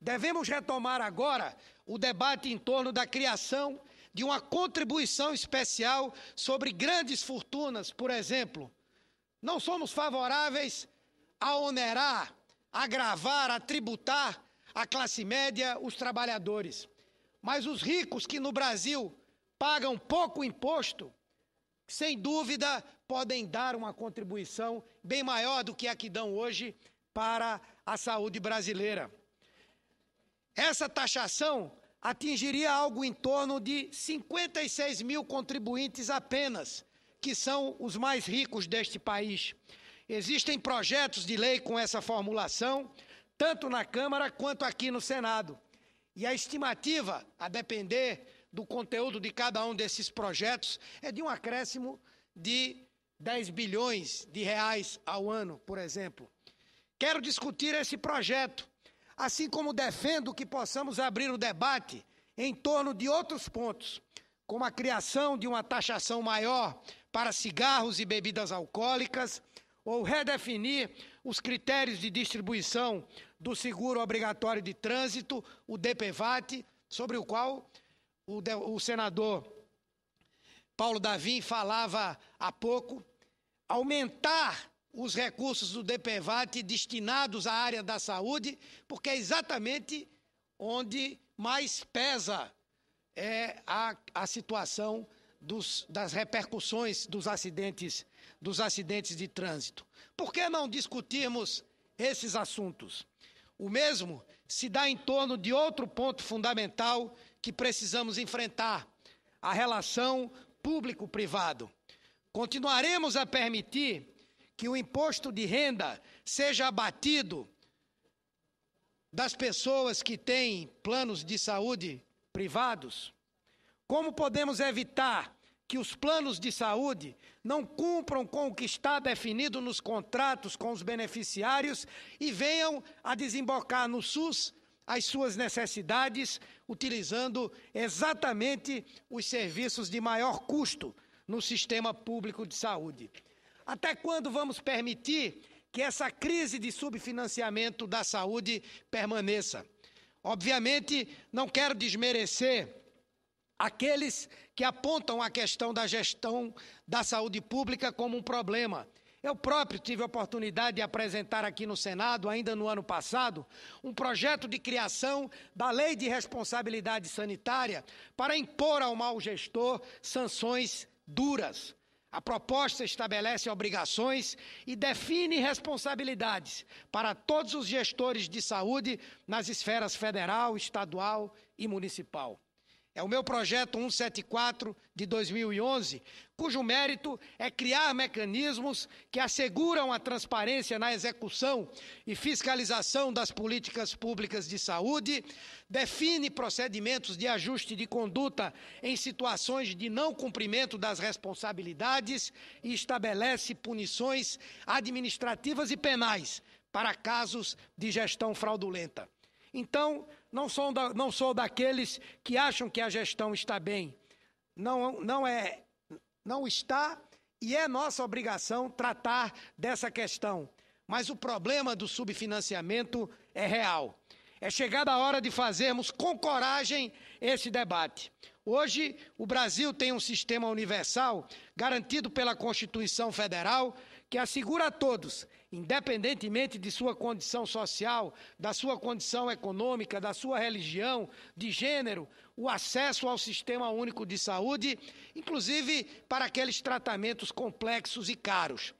Devemos retomar agora o debate em torno da criação de uma contribuição especial sobre grandes fortunas, por exemplo. Não somos favoráveis a onerar, a gravar, a tributar a classe média, os trabalhadores. Mas os ricos que no Brasil pagam pouco imposto, sem dúvida, podem dar uma contribuição bem maior do que a que dão hoje para a saúde brasileira. Essa taxação atingiria algo em torno de 56 mil contribuintes apenas, que são os mais ricos deste país. Existem projetos de lei com essa formulação, tanto na Câmara quanto aqui no Senado. E a estimativa, a depender do conteúdo de cada um desses projetos, é de um acréscimo de 10 bilhões de reais ao ano, por exemplo. Quero discutir esse projeto assim como defendo que possamos abrir o debate em torno de outros pontos, como a criação de uma taxação maior para cigarros e bebidas alcoólicas, ou redefinir os critérios de distribuição do seguro obrigatório de trânsito, o DPVAT, sobre o qual o, de, o senador Paulo Davim falava há pouco, aumentar os recursos do DPVAT destinados à área da saúde, porque é exatamente onde mais pesa é a, a situação dos, das repercussões dos acidentes, dos acidentes de trânsito. Por que não discutirmos esses assuntos? O mesmo se dá em torno de outro ponto fundamental que precisamos enfrentar: a relação público-privado. Continuaremos a permitir que o imposto de renda seja abatido das pessoas que têm planos de saúde privados? Como podemos evitar que os planos de saúde não cumpram com o que está definido nos contratos com os beneficiários e venham a desembocar no SUS as suas necessidades, utilizando exatamente os serviços de maior custo no sistema público de saúde? Até quando vamos permitir que essa crise de subfinanciamento da saúde permaneça? Obviamente, não quero desmerecer aqueles que apontam a questão da gestão da saúde pública como um problema. Eu próprio tive a oportunidade de apresentar aqui no Senado, ainda no ano passado, um projeto de criação da Lei de Responsabilidade Sanitária para impor ao mau gestor sanções duras. A proposta estabelece obrigações e define responsabilidades para todos os gestores de saúde nas esferas federal, estadual e municipal. É o meu projeto 174 de 2011, cujo mérito é criar mecanismos que asseguram a transparência na execução e fiscalização das políticas públicas de saúde, define procedimentos de ajuste de conduta em situações de não cumprimento das responsabilidades e estabelece punições administrativas e penais para casos de gestão fraudulenta. Então, não sou, da, não sou daqueles que acham que a gestão está bem. Não, não é, não está e é nossa obrigação tratar dessa questão. Mas o problema do subfinanciamento é real. É chegada a hora de fazermos com coragem esse debate. Hoje, o Brasil tem um sistema universal garantido pela Constituição Federal que assegura a todos, independentemente de sua condição social, da sua condição econômica, da sua religião, de gênero, o acesso ao Sistema Único de Saúde, inclusive para aqueles tratamentos complexos e caros.